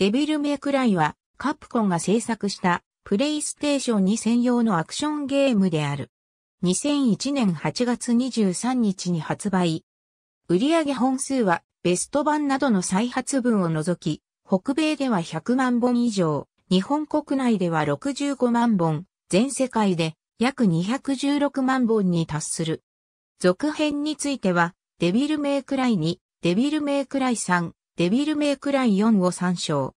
デビルメイクライは、カプコンが制作したプレイステーションに専用のアクションゲームである。2001年8月23日に発売。売上本数はベスト版などの再発分を除き、北米では100万本以上、日本国内では65万本、全世界で約216万本に達する。続編については、デビルメイクライに、デビルメイクライ3、デビルメイクライ4を参照。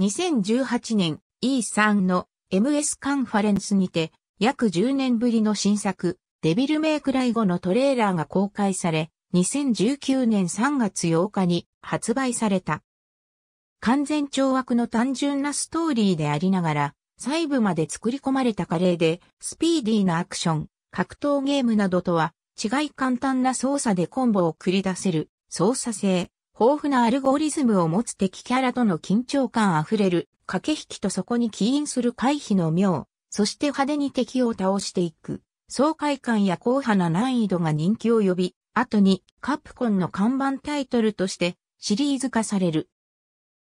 2018年 E3 の MS カンファレンスにて約10年ぶりの新作デビルメイクライ5のトレーラーが公開され2019年3月8日に発売された。完全懲悪の単純なストーリーでありながら細部まで作り込まれた華麗でスピーディーなアクション、格闘ゲームなどとは違い簡単な操作でコンボを繰り出せる操作性、豊富なアルゴリズムを持つ敵キャラとの緊張感あふれる駆け引きとそこに起因する回避の妙、そして派手に敵を倒していく、爽快感や硬派な難易度が人気を呼び、後にカプコンの看板タイトルとしてシリーズ化される。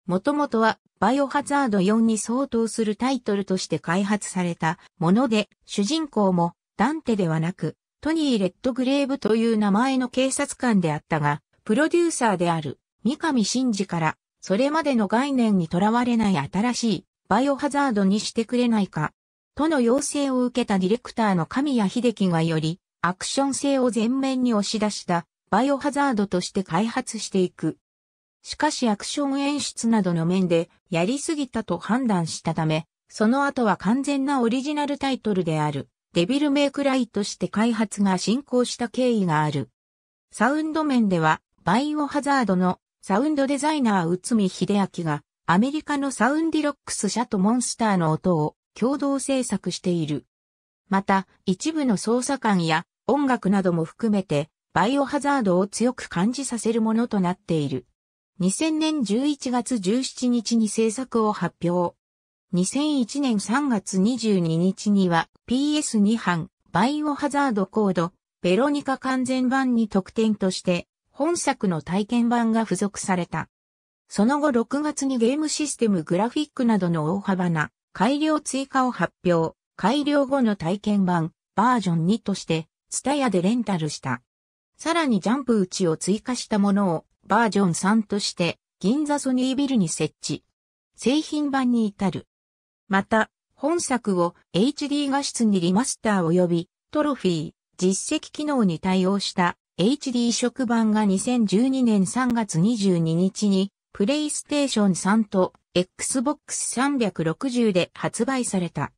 もともとはバイオハザード4に相当するタイトルとして開発されたもので、主人公もダンテではなく、トニー・レッドグレーブという名前の警察官であったが、プロデューサーである三上真司から、それまでの概念にとらわれない新しいバイオハザードにしてくれないか、との要請を受けたディレクターの神谷秀樹がより、アクション性を前面に押し出したバイオハザードとして開発していく。しかしアクション演出などの面でやりすぎたと判断したため、その後は完全なオリジナルタイトルであるデビルメイクライとして開発が進行した経緯がある。サウンド面ではバイオハザードのサウンドデザイナー内海秀明がアメリカのサウンディロックス社とモンスターの音を共同制作している。また、一部の操作感や音楽なども含めて、バイオハザードを強く感じさせるものとなっている。2000年11月17日に制作を発表。2001年3月22日には PS2 版バイオハザードコードベロニカ完全版に特典として本作の体験版が付属された。その後6月にゲームシステムグラフィックなどの大幅な改良追加を発表、改良後の体験版バージョン2として、ツタヤでレンタルした。さらにジャンプ打ちを追加したものをバージョン3として銀座ソニービルに設置。製品版に至る。また、本作を HD 画質にリマスター及びトロフィー、実績機能に対応した HD 食版が2012年3月22日に、プレイステーション3と Xbox 360で発売された。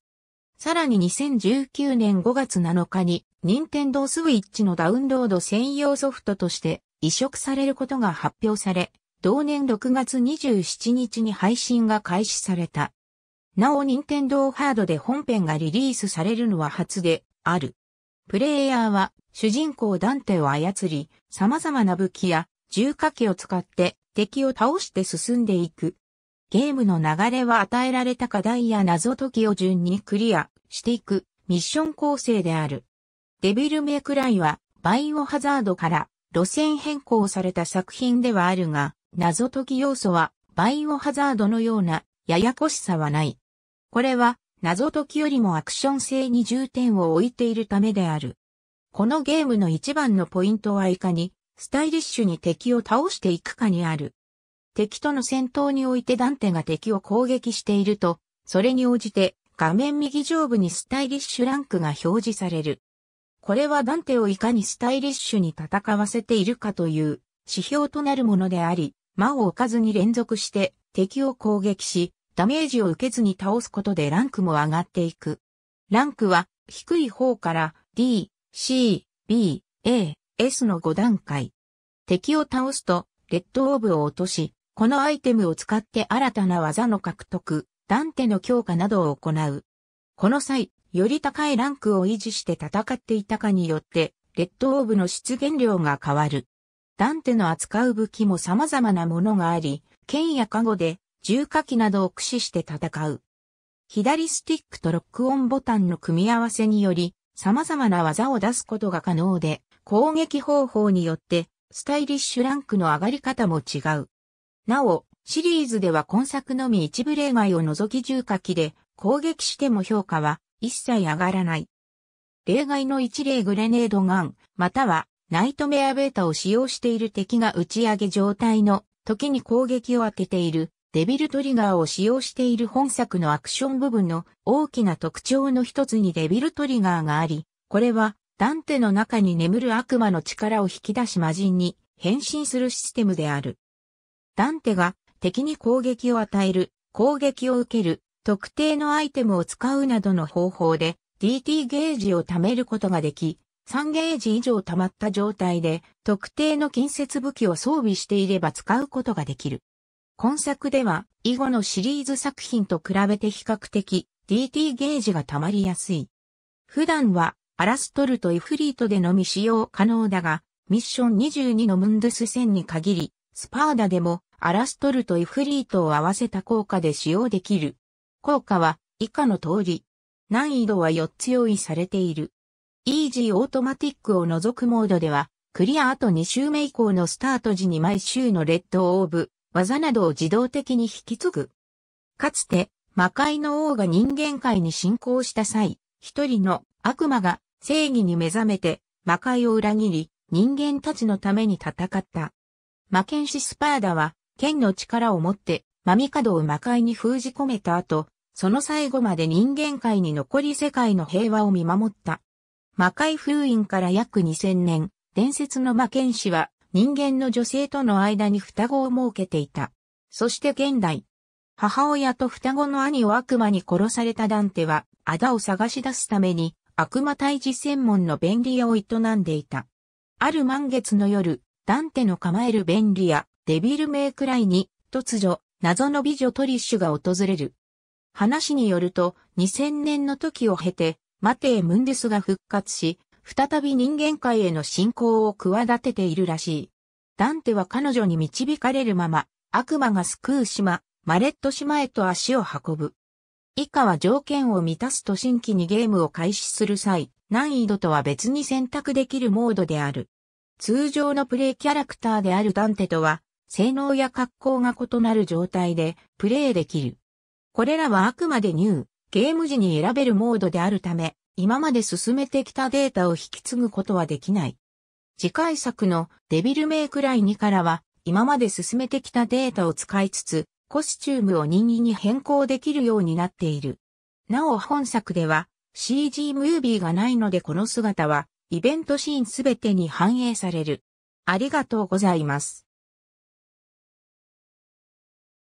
さらに2019年5月7日に、任天堂ス switch のダウンロード専用ソフトとして移植されることが発表され、同年6月27日に配信が開始された。なお、任天堂ハードで本編がリリースされるのは初である。プレイヤーは主人公ダンテを操り、様々な武器や重火器を使って敵を倒して進んでいく。ゲームの流れは与えられた課題や謎解きを順にクリアしていくミッション構成である。デビルメクライはバイオハザードから路線変更された作品ではあるが、謎解き要素はバイオハザードのようなややこしさはない。これは謎解きよりもアクション性に重点を置いているためである。このゲームの一番のポイントはいかに、スタイリッシュに敵を倒していくかにある。敵との戦闘においてダンテが敵を攻撃していると、それに応じて画面右上部にスタイリッシュランクが表示される。これはダンテをいかにスタイリッシュに戦わせているかという指標となるものであり、間を置かずに連続して敵を攻撃し、ダメージを受けずに倒すことでランクも上がっていく。ランクは低い方から D、C、B、A、S の5段階。敵を倒すと、レッドオーブを落とし、このアイテムを使って新たな技の獲得、ダンテの強化などを行う。この際、より高いランクを維持して戦っていたかによって、レッドオーブの出現量が変わる。ダンテの扱う武器も様々なものがあり、剣や加護で重火器などを駆使して戦う。左スティックとロックオンボタンの組み合わせにより、様々な技を出すことが可能で、攻撃方法によって、スタイリッシュランクの上がり方も違う。なお、シリーズでは今作のみ一部例外を除き重火器で攻撃しても評価は一切上がらない。例外の一例グレネードガン、またはナイトメアベータを使用している敵が打ち上げ状態の時に攻撃を当てているデビルトリガーを使用している本作のアクション部分の大きな特徴の一つにデビルトリガーがあり、これはダンテの中に眠る悪魔の力を引き出し魔人に変身するシステムである。ダンテが敵に攻撃を与える、攻撃を受ける、特定のアイテムを使うなどの方法で DT ゲージを貯めることができ、3ゲージ以上貯まった状態で特定の近接武器を装備していれば使うことができる。今作では、以後のシリーズ作品と比べて比較的 DT ゲージが溜まりやすい。普段は、アラストルとイフリートでのみ使用可能だが、ミッション22のムンドゥス戦に限り、スパーダでもアラストルとイフリートを合わせた効果で使用できる。効果は以下の通り。難易度は4つ用意されている。イージーオートマティックを除くモードでは、クリア後2周目以降のスタート時に毎週のレッドオーブ、技などを自動的に引き継ぐ。かつて、魔界の王が人間界に侵攻した際、一人の悪魔が正義に目覚めて魔界を裏切り、人間たちのために戦った。魔剣士スパーダは、剣の力を持って、マミカドを魔界に封じ込めた後、その最後まで人間界に残り世界の平和を見守った。魔界封印から約2000年、伝説の魔剣士は人間の女性との間に双子を設けていた。そして現代、母親と双子の兄を悪魔に殺されたダンテは、アダを探し出すために、悪魔退治専門の便利屋を営んでいた。ある満月の夜、ダンテの構える便利屋、デビルメイクライに、突如、謎の美女トリッシュが訪れる。話によると、2000年の時を経て、マテー・ムンデスが復活し、再び人間界への信仰を企てているらしい。ダンテは彼女に導かれるまま、悪魔が救う島、マレット島へと足を運ぶ。以下は条件を満たすと新規にゲームを開始する際、難易度とは別に選択できるモードである。通常のプレイキャラクターであるダンテとは、性能や格好が異なる状態でプレイできる。これらはあくまでニュー、ゲーム時に選べるモードであるため、今まで進めてきたデータを引き継ぐことはできない。次回作のデビルメイクライ2からは、今まで進めてきたデータを使いつつ、コスチュームを任意に変更できるようになっている。なお本作では CG ムービーがないのでこの姿はイベントシーンすべてに反映される。ありがとうございます。